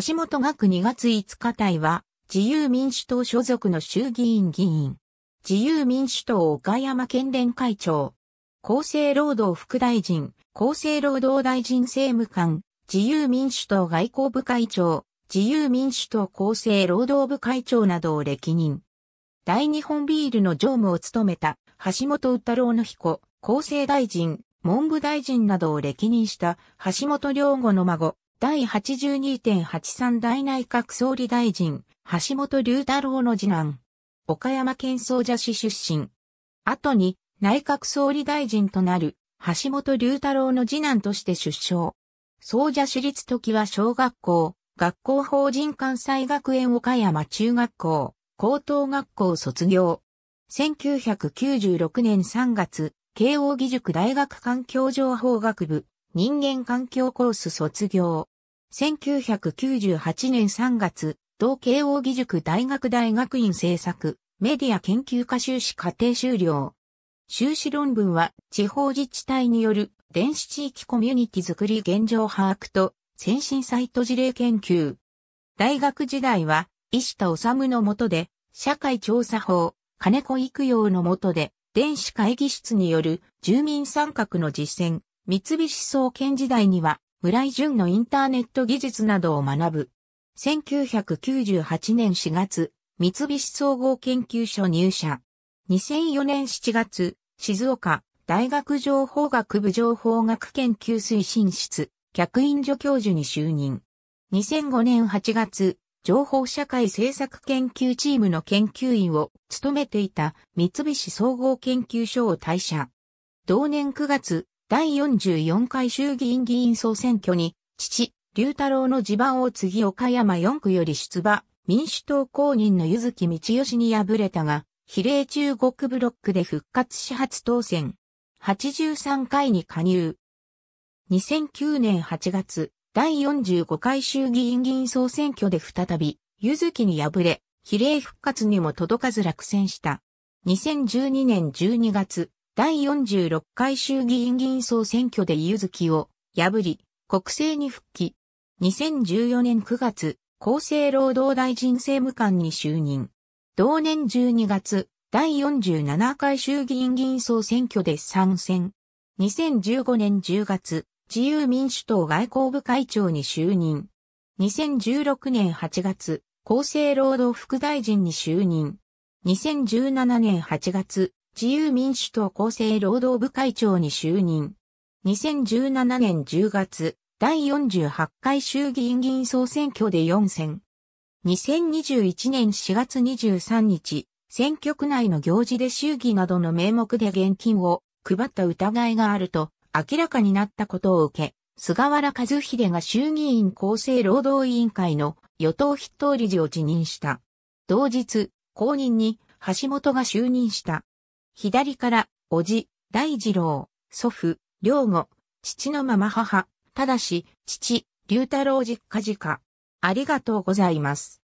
橋本学2月5日隊は、自由民主党所属の衆議院議員。自由民主党岡山県連会長。厚生労働副大臣、厚生労働大臣政務官、自由民主党外交部会長、自由民主党厚生労働部会長などを歴任。大日本ビールの常務を務めた橋本宇太郎の彦、厚生大臣、文部大臣などを歴任した橋本良吾の孫、第82.83大内閣総理大臣、橋本龍太郎の次男。岡山県総社市出身。後に内閣総理大臣となる橋本龍太郎の次男として出生。総社市立時は小学校、学校法人関西学園岡山中学校、高等学校卒業。1996年3月、慶応義塾大学環境情報学部、人間環境コース卒業。1998年3月、同慶応義塾大学大学院政策、メディア研究科修士課程修了。修士論文は、地方自治体による電子地域コミュニティづくり現状把握と、先進サイト事例研究。大学時代は、石田治の下で、社会調査法、金子育養の下で、電子会議室による住民参画の実践、三菱総研時代には、村井淳のインターネット技術などを学ぶ。1998年4月、三菱総合研究所入社。2004年7月、静岡大学情報学部情報学研究推進室、客員助教授に就任。2005年8月、情報社会政策研究チームの研究員を務めていた三菱総合研究所を退社。同年9月、第44回衆議院議員総選挙に、父、龍太郎の地盤を継ぎ岡山4区より出馬、民主党公認の柚木道義に敗れたが、比例中国ブロックで復活し初当選。83回に加入。2009年8月、第45回衆議院議員総選挙で再び、柚木に敗れ、比例復活にも届かず落選した。2012年12月、第46回衆議院議員総選挙で湯月を破り、国政に復帰。2014年9月、厚生労働大臣政務官に就任。同年12月、第47回衆議院議員総選挙で参戦。2015年10月、自由民主党外交部会長に就任。2016年8月、厚生労働副大臣に就任。2017年8月、自由民主党厚生労働部会長に就任。2017年10月、第48回衆議院議員総選挙で4選。2021年4月23日、選挙区内の行事で衆議などの名目で現金を配った疑いがあると明らかになったことを受け、菅原和秀が衆議院厚生労働委員会の与党筆頭理事を辞任した。同日、公認に橋本が就任した。左から、おじ、大二郎、祖父、両吾、父のまま母、ただし、父、龍太郎実家実家。ありがとうございます。